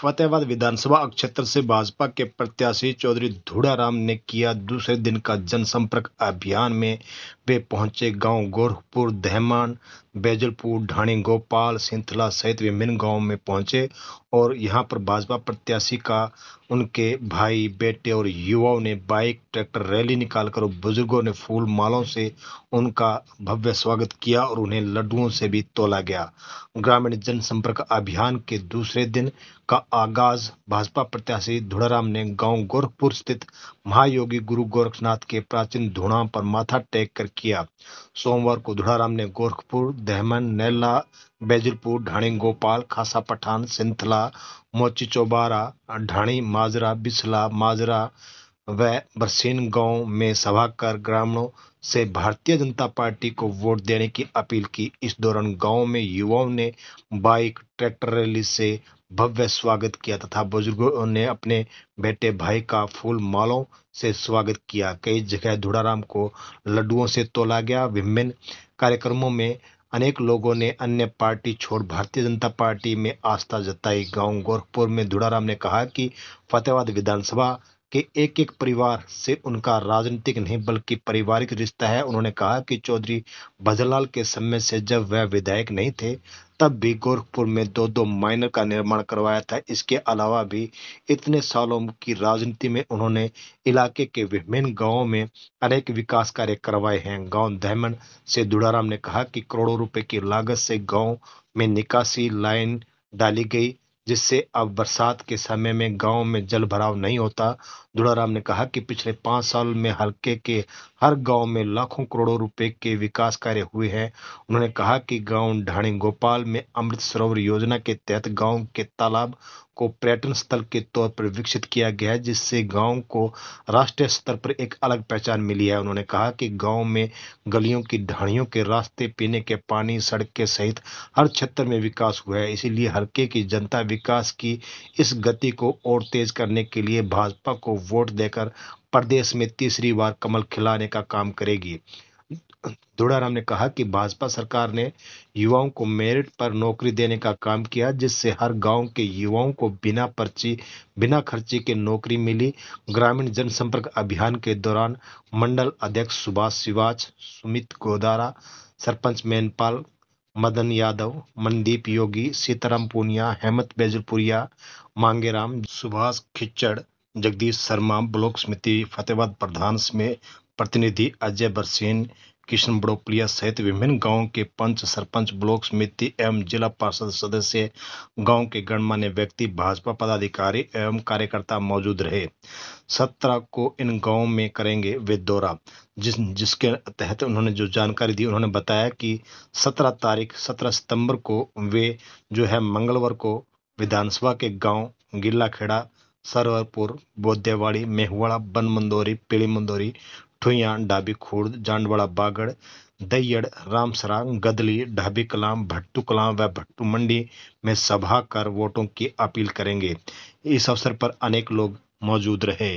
फतेहाबाद विधानसभा क्षेत्र से भाजपा के प्रत्याशी चौधरी धूड़ाराम ने किया दूसरे दिन का जनसंपर्क अभियान में वे पहुंचे गांव गोरखपुर दहमान बैजलपुर ढाणी गोपाल सिंथला सहित विभिन्न गांवों में पहुंचे और यहां पर भाजपा प्रत्याशी का उनके भाई बेटे और युवाओं ने बाइक ट्रैक्टर रैली निकालकर और बुजुर्गों ने फूल मालों से उनका भव्य स्वागत किया और उन्हें लड्डुओं से भी तोला गया ग्रामीण जनसंपर्क अभियान के दूसरे दिन का आगाज भाजपा प्रत्याशी धुड़ाराम ने गांव गोरखपुर स्थित महायोगी गुरु गोरखनाथ के प्राचीन धुणा पर माथा टेक कर किया सोमवार को धुड़ाराम ने गोरखपुर दहमन नैला बैजलपुर ढाणी गोपाल खासा पठान सिंथला मोची चौबारा ढाणी माजरा बिसला माजरा व बरसीन गांव में सभा कर ग्रामीणों से भारतीय जनता पार्टी को वोट देने की अपील की इस दौरान गांव में युवाओं ने बाइक ट्रैक्टर रैली से भव्य स्वागत किया तथा बुजुर्गों ने अपने बेटे भाई का फूल मालों से स्वागत किया कई जगह धुड़ाराम को लड्डुओं से तोला गया विभिन्न कार्यक्रमों में अनेक लोगों ने अन्य पार्टी छोड़ भारतीय जनता पार्टी में आस्था जताई गांव गोरखपुर में धुड़ाराम ने कहा कि फतेहाबाद विधानसभा कि एक एक परिवार से उनका राजनीतिक नहीं बल्कि पारिवारिक रिश्ता है उन्होंने कहा कि चौधरी भजनलाल के समय से जब वह विधायक नहीं थे तब भी गोरखपुर में दो दो माइनर का निर्माण करवाया था इसके अलावा भी इतने सालों की राजनीति में उन्होंने इलाके के विभिन्न गांवों में अनेक विकास कार्य करवाए हैं गांव दहमन से दुड़ाराम ने कहा कि करोड़ों रुपए की लागत से गांव में निकासी लाइन डाली गई जिससे अब बरसात के समय में गांव में जल भराव नहीं होता दुड़ाराम ने कहा कि पिछले पांच साल में हल्के के हर गांव में लाखों करोड़ों रुपए के विकास कार्य हुए हैं उन्होंने कहा कि गांव ढाणी गोपाल में अमृत सरोवर योजना के तहत गांव के तालाब को पर्यटन स्थल के तौर पर विकसित किया गया है जिससे गांव को राष्ट्रीय स्तर पर एक अलग पहचान मिली है उन्होंने कहा कि गांव में गलियों की ढाणियों के रास्ते पीने के पानी सड़क के सहित हर क्षेत्र में विकास हुआ है इसीलिए हरके की जनता विकास की इस गति को और तेज करने के लिए भाजपा को वोट देकर प्रदेश में तीसरी बार कमल खिलाने का काम करेगी दुड़ाराम ने कहा कि भाजपा सरकार ने युवाओं को मेरिट पर नौकरी देने का काम किया जिससे हर गांव के युवाओं को बिना पर्ची बिना खर्चे के नौकरी मिली ग्रामीण जनसंपर्क अभियान के दौरान मंडल अध्यक्ष सुभाष शिवाच सुमित गोदारा सरपंच मैनपाल मदन यादव मनदीप योगी सीताराम पूनिया हेमंत बेजलपुरिया मांगेराम सुभाष खिचड़ जगदीश शर्मा ब्लॉक समिति फतेहबाद प्रधान समेत प्रतिनिधि अजय बरसेन किशन बड़ोपलिया सहित विभिन्न गांवों के पंच सरपंच ब्लॉक समिति एवं जिला पार्षद सदस्य गांव के गणमान्य व्यक्ति भाजपा पदाधिकारी एवं कार्यकर्ता मौजूद रहे सत्रह को इन गांवों में करेंगे वे दौरा जिस जिसके तहत उन्होंने जो जानकारी दी उन्होंने बताया कि सत्रह तारीख सत्रह सितंबर को वे जो है मंगलवार को विधानसभा के गाँव गिल्लाखेड़ा सरवरपुर बोदेवाड़ी मेहवाड़ा बनमंदोरी पीड़ी मंदोरी ठुयान ढाबी खुर्द जांडवाड़ा बागड़ दैयड़ रामसरा गदली ढाबी कलाम भट्टू कलाम व भट्टू मंडी में सभा कर वोटों की अपील करेंगे इस अवसर पर अनेक लोग मौजूद रहे